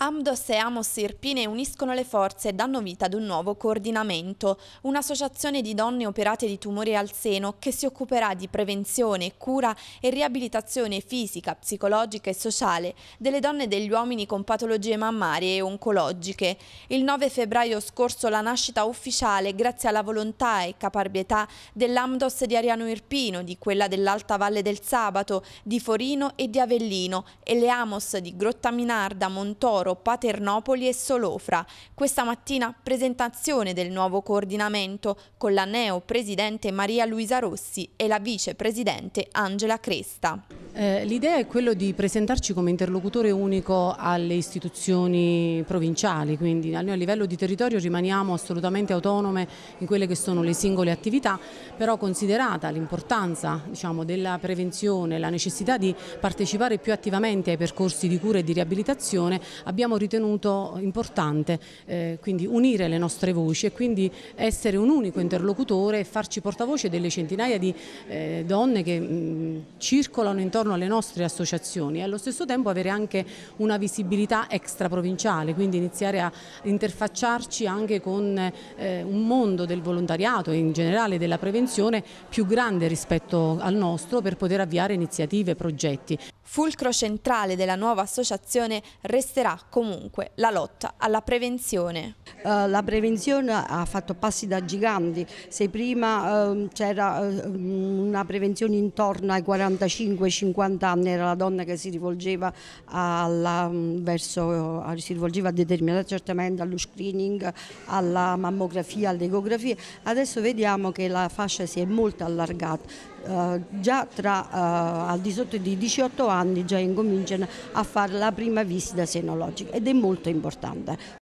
Amdos e Amos Irpine uniscono le forze e danno vita ad un nuovo coordinamento, un'associazione di donne operate di tumore al seno che si occuperà di prevenzione, cura e riabilitazione fisica, psicologica e sociale delle donne e degli uomini con patologie mammarie e oncologiche. Il 9 febbraio scorso la nascita ufficiale, grazie alla volontà e caparbietà dell'Amdos di Ariano Irpino, di quella dell'Alta Valle del Sabato, di Forino e di Avellino e le Amos di Grottaminarda, Montoro, Nuoro, Paternopoli e Solofra. Questa mattina presentazione del nuovo coordinamento con la neo presidente Maria Luisa Rossi e la vicepresidente Angela Cresta. Eh, l'idea è quella di presentarci come interlocutore unico alle istituzioni provinciali, quindi noi a livello di territorio rimaniamo assolutamente autonome in quelle che sono le singole attività, però considerata l'importanza diciamo, della prevenzione, la necessità di partecipare più attivamente ai percorsi di cura e di riabilitazione, abbiamo abbiamo ritenuto importante eh, quindi unire le nostre voci e quindi essere un unico interlocutore e farci portavoce delle centinaia di eh, donne che mh, mm, circolano intorno alle nostre associazioni e allo stesso tempo avere anche una visibilità extraprovinciale, quindi iniziare a interfacciarci anche con eh, un mondo del volontariato e in generale della prevenzione più grande rispetto al nostro per poter avviare iniziative e progetti. Fulcro centrale della nuova associazione resterà comunque la lotta alla prevenzione. Eh, la prevenzione ha fatto passi da giganti, se prima ehm, c'era ehm, una prevenzione intorno ai 45-50 anni, era la donna che si rivolgeva, alla, verso, eh, si rivolgeva a determinati accertamenti, allo screening, alla mammografia, all'ecografia, adesso vediamo che la fascia si è molto allargata, eh, già tra, eh, al di sotto di 18 anni già incominciano a fare la prima visita senologica ed è molto importante